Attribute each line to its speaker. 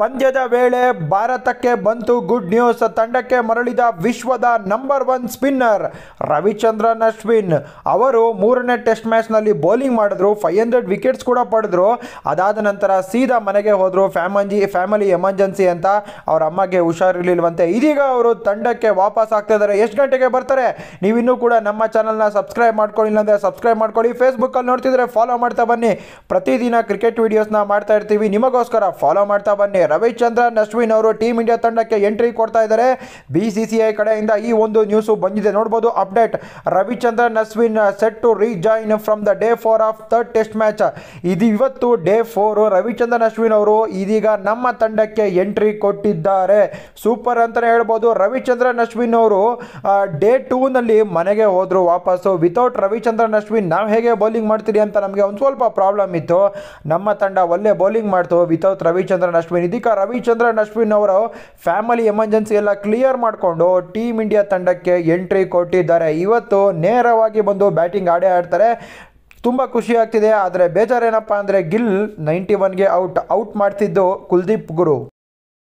Speaker 1: ಪಂದ್ಯದ ವೇಳೆ ಭಾರತಕ್ಕೆ ಬಂತು ಗುಡ್ ನ್ಯೂಸ್ ತಂಡಕ್ಕೆ ಮರಳಿದ ವಿಶ್ವದ number one spinner Ravichandran Ashwin ಅವರು ಮೂರನೇ ಟೆಸ್ಟ್ ಮ್ಯಾಚ್ನಲ್ಲಿ ಬೌಲಿಂಗ್ ಮಾಡಿದ್ರು ಫೈವ್ ಹಂಡ್ರೆಡ್ ವಿಕೆಟ್ಸ್ ಕೂಡ ಪಡೆದ್ರು ಅದಾದ ನಂತರ ಸೀದಾ ಮನೆಗೆ ಹೋದರು ಫ್ಯಾಮಂಜಿ ಫ್ಯಾಮಿಲಿ ಎಮರ್ಜೆನ್ಸಿ ಅಂತ ಅವರ ಅಮ್ಮಗೆ ಹುಷಾರಿರ್ಲಿಲ್ವಂತೆ ಇದೀಗ ಅವರು ತಂಡಕ್ಕೆ ವಾಪಸ್ ಆಗ್ತಾ ಇದ್ದಾರೆ ಎಷ್ಟು ಗಂಟೆಗೆ ಬರ್ತಾರೆ ನೀವಿನ್ನೂ ಕೂಡ ನಮ್ಮ ಚಾನಲ್ನ ಸಬ್ಸ್ಕ್ರೈಬ್ ಮಾಡ್ಕೊಳ್ಳಿಲ್ಲ ಅಂದರೆ ಸಬ್ಸ್ಕ್ರೈಬ್ ಮಾಡ್ಕೊಳ್ಳಿ ಫೇಸ್ಬುಕ್ಕಲ್ಲಿ ನೋಡ್ತಿದ್ರೆ ಫಾಲೋ ಮಾಡ್ತಾ ಬನ್ನಿ ಪ್ರತಿದಿನ ಕ್ರಿಕೆಟ್ ವೀಡಿಯೋಸ್ನ ಮಾಡ್ತಾ ಇರ್ತೀವಿ ನಿಮಗೋಸ್ಕರ ಫಾಲೋ ಮಾಡ್ತಾ ಬನ್ನಿ ರವಿಚಂದ್ರನ್ ಅಶ್ವಿನ್ ಅವರು ಟೀಮ್ ಇಂಡಿಯಾ ತಂಡಕ್ಕೆ ಎಂಟ್ರಿ ಕೊಡ್ತಾ ಇದ್ದಾರೆ ಬಿ ಐ ಕಡೆಯಿಂದ ಈ ಒಂದು ನ್ಯೂಸು ಬಂದಿದೆ ನೋಡ್ಬೋದು update Ravichandran Ashwin set to rejoin from the day four of third test match ಇದು ಇವತ್ತು ಡೇ ಫೋರ್ ರವಿಚಂದ್ರನ್ ಅಶ್ವಿನ್ ಅವರು ಇದೀಗ ನಮ್ಮ ತಂಡಕ್ಕೆ ಎಂಟ್ರಿ ಕೊಟ್ಟಿದ್ದಾರೆ ಸೂಪರ್ ಅಂತಲೇ ಹೇಳ್ಬೋದು ರವಿಚಂದ್ರನ್ ಅಶ್ವಿನ್ ಅವರು ಡೇ ಟೂನಲ್ಲಿ ಮನೆಗೆ ಹೋದರು ವಾಪಸ್ಸು ವಿತೌಟ್ ರವಿಚಂದ್ರನ್ ಅಶ್ವಿನ್ ನಾವು ಹೇಗೆ ಬೌಲಿಂಗ್ ಮಾಡ್ತೀರಿ ಅಂತ ನಮಗೆ ಒಂದು ಸ್ವಲ್ಪ ಪ್ರಾಬ್ಲಮ್ ಇತ್ತು ನಮ್ಮ ತಂಡ ಒಳ್ಳೆ ಬೌಲಿಂಗ್ ಮಾಡ್ತು ವಿತೌಟ್ ರವಿಚಂದ್ರನ್ ಅಶ್ವಿನ್ ಇದು ಇದೀಗ ರವಿಚಂದ್ರನ್ ಅಶ್ವಿನ್ ಅವರು ಫ್ಯಾಮಿಲಿ ಎಮರ್ಜೆನ್ಸಿ ಎಲ್ಲ ಕ್ಲಿಯರ್ ಮಾಡಿಕೊಂಡು ಟೀಮ್ ಇಂಡಿಯಾ ತಂಡಕ್ಕೆ ಎಂಟ್ರಿ ಕೊಟ್ಟಿದ್ದಾರೆ ಇವತ್ತು ನೇರವಾಗಿ ಬಂದು ಬ್ಯಾಟಿಂಗ್ ಆಡೇ ಆಡ್ತಾರೆ ತುಂಬ ಖುಷಿ ಆಗ್ತಿದೆ ಆದರೆ ಬೇಜಾರೇನಪ್ಪ ಅಂದರೆ ಗಿಲ್ ನೈಂಟಿ ಒನ್ಗೆ ಔಟ್ ಔಟ್ ಮಾಡ್ತಿದ್ದು ಕುಲ್ದೀಪ್ ಗುರು